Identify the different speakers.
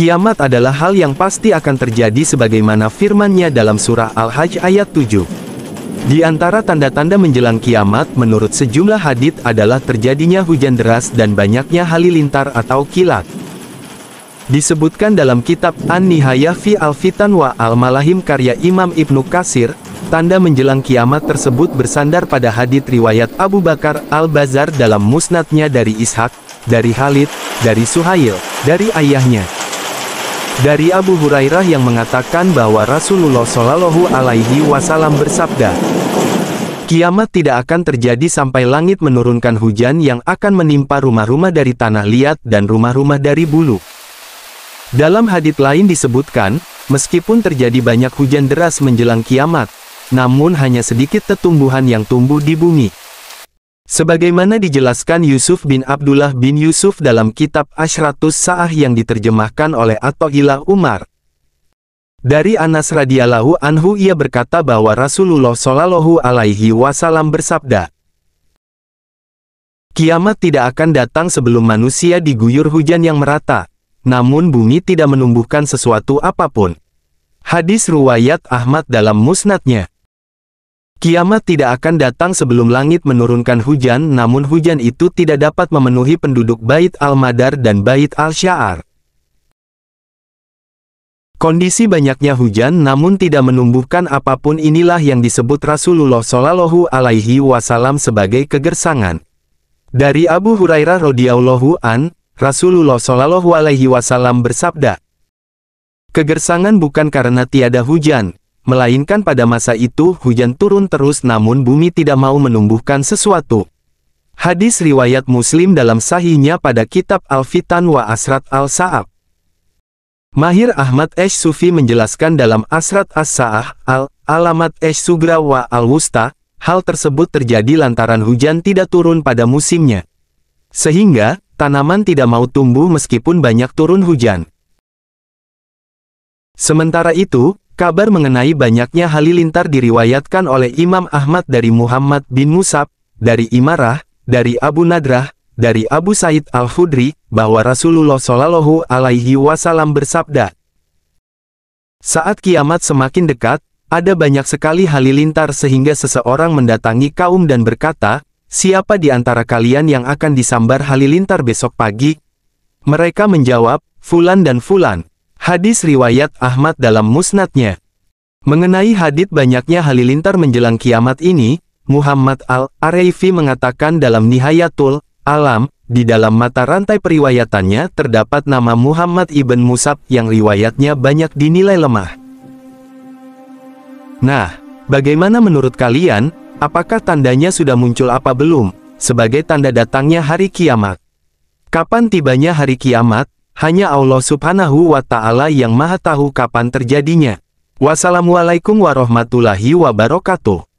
Speaker 1: Kiamat adalah hal yang pasti akan terjadi sebagaimana firmannya dalam surah Al-Hajj ayat 7. Di antara tanda-tanda menjelang kiamat menurut sejumlah hadit adalah terjadinya hujan deras dan banyaknya halilintar atau kilat. Disebutkan dalam kitab An-Nihayah fi Al-Fitan wa Al-Malahim karya Imam Ibnu Kasir, tanda menjelang kiamat tersebut bersandar pada hadit riwayat Abu Bakar Al-Bazar dalam musnadnya dari Ishak, dari Halid, dari Suhail, dari ayahnya. Dari Abu Hurairah yang mengatakan bahwa Rasulullah Shallallahu Alaihi Wasallam bersabda, Kiamat tidak akan terjadi sampai langit menurunkan hujan yang akan menimpa rumah-rumah dari tanah liat dan rumah-rumah dari bulu. Dalam hadits lain disebutkan, meskipun terjadi banyak hujan deras menjelang kiamat, namun hanya sedikit tetumbuhan yang tumbuh di bumi. Sebagaimana dijelaskan Yusuf bin Abdullah bin Yusuf dalam kitab Ashratus Sa'ah yang diterjemahkan oleh Atohilah Umar. Dari Anas radhiyallahu anhu ia berkata bahwa Rasulullah shallallahu alaihi wasallam bersabda, Kiamat tidak akan datang sebelum manusia diguyur hujan yang merata, namun bumi tidak menumbuhkan sesuatu apapun. Hadis Ruwayat Ahmad dalam musnadnya Kiamat tidak akan datang sebelum langit menurunkan hujan namun hujan itu tidak dapat memenuhi penduduk Bait Al-Madar dan Bait Al-Sya'ar. Kondisi banyaknya hujan namun tidak menumbuhkan apapun inilah yang disebut Rasulullah Shallallahu Alaihi Wasallam sebagai kegersangan. Dari Abu Hurairah radhiyallahu an, Rasulullah Shallallahu Alaihi Wasallam bersabda, Kegersangan bukan karena tiada hujan, Melainkan pada masa itu hujan turun terus namun bumi tidak mau menumbuhkan sesuatu. Hadis riwayat Muslim dalam sahihnya pada kitab Al-Fitan wa Asrat Al-Sa'ab. Mahir Ahmad Esh Sufi menjelaskan dalam Asrat As-Sa'ah Al-Alamat Esh Sugra wa Al-Wusta, hal tersebut terjadi lantaran hujan tidak turun pada musimnya. Sehingga, tanaman tidak mau tumbuh meskipun banyak turun hujan. Sementara itu, Kabar mengenai banyaknya halilintar diriwayatkan oleh Imam Ahmad dari Muhammad bin Musab, dari Imarah, dari Abu Nadrah, dari Abu Said al fudri bahwa Rasulullah Shallallahu Alaihi Wasallam bersabda, Saat kiamat semakin dekat, ada banyak sekali halilintar sehingga seseorang mendatangi kaum dan berkata, Siapa di antara kalian yang akan disambar halilintar besok pagi? Mereka menjawab, Fulan dan Fulan. Hadis riwayat Ahmad dalam musnadnya. Mengenai hadit banyaknya halilintar menjelang kiamat ini, Muhammad Al-Araifi mengatakan dalam Nihayatul Alam, di dalam mata rantai periwayatannya terdapat nama Muhammad Ibn Musab yang riwayatnya banyak dinilai lemah. Nah, bagaimana menurut kalian, apakah tandanya sudah muncul apa belum, sebagai tanda datangnya hari kiamat? Kapan tibanya hari kiamat? Hanya Allah subhanahu wa ta'ala yang maha tahu kapan terjadinya. Wassalamualaikum warahmatullahi wabarakatuh.